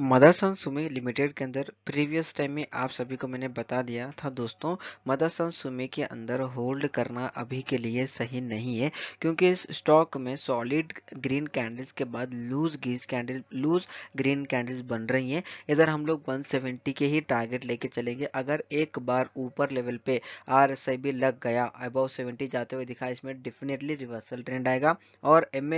Motherson सुमे limited के अंदर previous time में आप सभी को मैंने बता दिया था दोस्तों मदरसन सुमे के अंदर होल्ड करना अभी के लिए सही नहीं है क्योंकि इस स्टॉक में सॉलिड ग्रीन कैंडल्स के बाद loose green candle loose green candles बन रही हैं इधर हम लोग 170 के ही टारगेट लेके चलेंगे अगर एक बार ऊपर लेवल पे आर लग गया अबाउ सेवेंटी जाते हुए दिखा इसमें डेफिनेटली रिवर्सल ट्रेंड आएगा और एम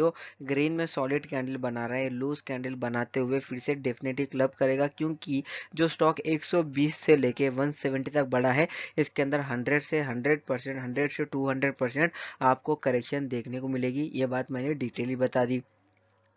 जो ग्रीन में सॉलिड कैंडल बना रहे हैं लूज कैंडल बनाते हुए फिर से डेफिनेटली क्लब करेगा क्योंकि जो स्टॉक 120 से लेके 170 तक बढ़ा है इसके अंदर 100 से 100 परसेंट हंड्रेड से 200 परसेंट आपको करेक्शन देखने को मिलेगी ये बात मैंने डिटेली बता दी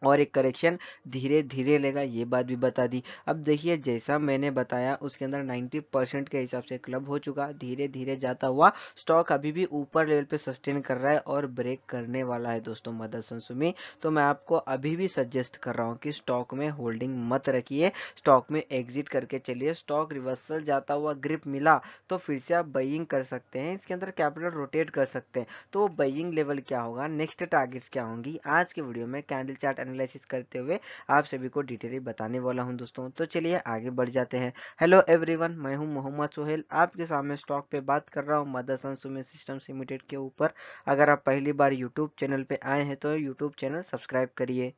और एक करेक्शन धीरे धीरे लेगा ये बात भी बता दी अब देखिए जैसा मैंने बताया उसके अंदर 90 परसेंट के हिसाब से क्लब हो चुका धीरे धीरे जाता हुआ स्टॉक अभी भी ऊपर लेवल पे सस्टेन कर रहा है और ब्रेक करने वाला है दोस्तों मदरसन सुमी तो मैं आपको अभी भी सजेस्ट कर रहा हूँ कि स्टॉक में होल्डिंग मत रखिए स्टॉक में एग्जिट करके चलिए स्टॉक रिवर्सल जाता हुआ ग्रिप मिला तो फिर से आप बइंग कर सकते हैं इसके अंदर कैपिटल रोटेट कर सकते हैं तो बइंग लेवल क्या होगा नेक्स्ट टारगेट्स क्या होंगी आज के वीडियो में कैंडल चार्ट एनालिसिस करते हुए आप सभी को डिटेली बताने वाला हूँ दोस्तों तो चलिए आगे बढ़ जाते हैं हेलो एवरीवन मैं हूँ मोहम्मद सुहेल आपके सामने स्टॉक पे बात कर रहा हूँ मदरसन सुमे सिस्टम लिमिटेड के ऊपर अगर आप पहली बार यूट्यूब चैनल पर आए हैं तो यूट्यूब चैनल सब्सक्राइब करिए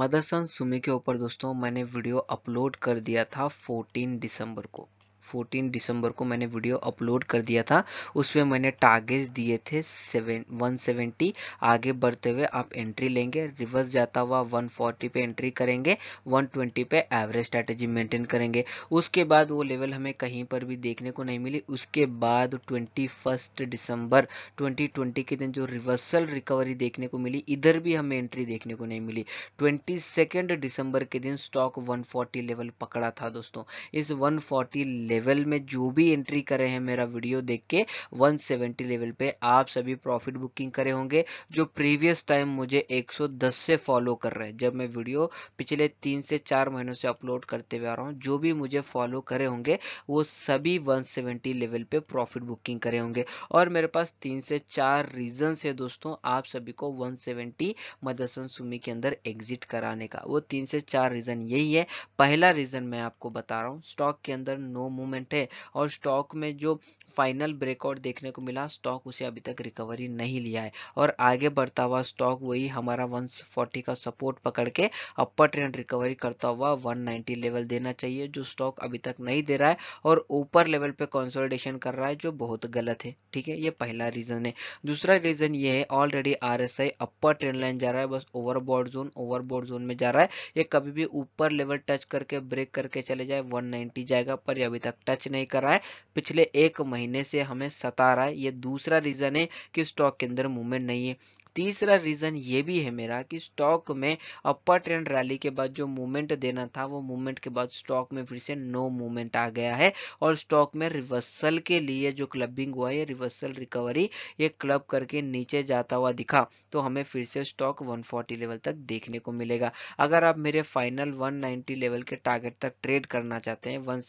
मदरसन सुमी के ऊपर दोस्तों मैंने वीडियो अपलोड कर दिया था 14 दिसंबर को 14 दिसंबर को मैंने वीडियो अपलोड कर दिया था उसमें मैंने टारगेट्स दिए थे सेवन 170 आगे बढ़ते हुए आप एंट्री लेंगे रिवर्स जाता हुआ 140 पे एंट्री करेंगे 120 पे एवरेज स्ट्रैटेजी मेंटेन करेंगे उसके बाद वो लेवल हमें कहीं पर भी देखने को नहीं मिली उसके बाद 21 दिसंबर 2020 के दिन जो रिवर्सल रिकवरी देखने को मिली इधर भी हमें एंट्री देखने को नहीं मिली ट्वेंटी दिसंबर के दिन स्टॉक वन लेवल पकड़ा था दोस्तों इस वन लेवल लेवल में जो भी एंट्री करे हैं मेरा वीडियो देख के 170 लेवल पे आप सभी प्रॉफिट बुकिंग करे होंगे जो प्रीवियस टाइम मुझे 110 से फॉलो कर रहे हैं जब मैं वीडियो पिछले तीन से चार महीनों से अपलोड करते हुए आ रहा हूँ जो भी मुझे फॉलो करे होंगे वो सभी 170 लेवल पे प्रॉफिट बुकिंग करे होंगे और मेरे पास तीन से चार रीजन है दोस्तों आप सभी को 170 मदरसन सुमी के अंदर एग्जिट कराने का वो तीन से चार रीजन यही है पहला रीजन मैं आपको बता रहा हूँ स्टॉक के अंदर नो मूवमेंट है और स्टॉक में जो फाइनल ब्रेकआउट देखने को मिला स्टॉक उसे अभी तक रिकवरी नहीं लिया है और आगे बढ़ता हुआ स्टॉक वही हमारा 140 का सपोर्ट पकड़ के अपर ट्रेंड रिकवरी करता हुआ 190 लेवल देना चाहिए जो स्टॉक अभी तक नहीं दे रहा है और ऊपर लेवल पे कंसोलिडेशन कर रहा है जो बहुत गलत है ठीक है ये पहला रीजन है दूसरा रीजन ये है already our upper trend line जा रहा है बस ओवरबॉड जोन ओवरबॉड जोन में जा रहा है ये कभी भी ऊपर लेवल टच करके ब्रेक करके चले जाए वन जाएगा पर अभी तक तक टच नहीं कर रहा है पिछले एक महीने से हमें सता रहा है ये दूसरा रीजन है कि स्टॉक के अंदर मूवमेंट नहीं है तीसरा रीज़न ये भी है मेरा कि स्टॉक में अपर ट्रेंड रैली के बाद जो मूवमेंट देना था वो मूवमेंट के बाद स्टॉक में फिर से नो मूवमेंट आ गया है और स्टॉक में रिवर्सल के लिए जो क्लबिंग हुआ है रिवर्सल रिकवरी ये क्लब करके नीचे जाता हुआ दिखा तो हमें फिर से स्टॉक वन लेवल तक देखने को मिलेगा अगर आप मेरे फाइनल वन लेवल के टारगेट तक ट्रेड करना चाहते हैं वन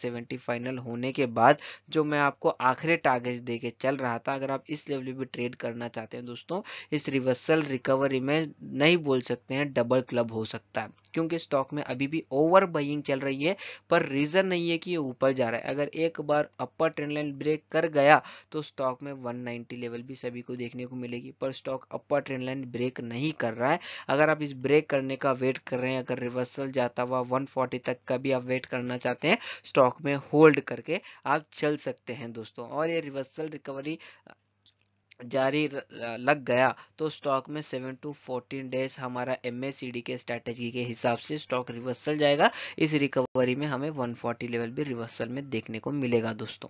फाइनल होने के बाद जो मैं आपको आखिरी टारगेट दे के चल रहा था अगर आप इस लेवल पर ट्रेड करना चाहते हैं दोस्तों इस रिवर्स असल रिकवरी में नहीं बोल सकते हैं डबल क्लब हो सकता है क्योंकि स्टॉक में अभी भी ओवर बइंग चल रही है पर रीज़न नहीं है कि ये ऊपर जा रहा है अगर एक बार अपर ट्रेंड लाइन ब्रेक कर गया तो स्टॉक में 190 लेवल भी सभी को देखने को मिलेगी पर stock upper trend line break नहीं कर रहा है अगर आप इस ब्रेक करने का वेट कर रहे हैं अगर रिवर्सल जाता हुआ वन तक का भी आप वेट करना चाहते हैं स्टॉक में होल्ड करके आप चल सकते हैं दोस्तों और ये रिवर्सल रिकवरी जारी लग गया तो स्टॉक में सेवन टू फोर्टीन डेज हमारा एम के स्ट्रेटेजी के हिसाब से स्टॉक रिवर्सल जाएगा इस रिकवरी में हमें 140 लेवल भी रिवर्सल में देखने को मिलेगा दोस्तों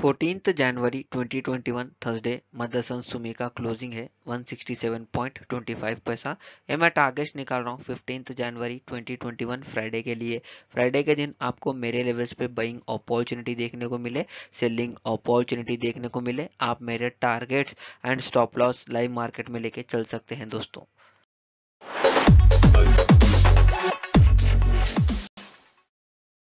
फोर्टीन जनवरी 2021 थर्सडे मदरसन सुमी का क्लोजिंग है 167.25 पैसा ये मैं टारगेट निकाल रहा हूँ फिफ्टीन जनवरी 2021 फ्राइडे के लिए फ्राइडे के दिन आपको मेरे लेवल्स पे बाइंग अपॉर्चुनिटी देखने को मिले सेलिंग अपॉर्चुनिटी देखने को मिले आप मेरे targets and stop loss live market में लेके चल सकते हैं दोस्तों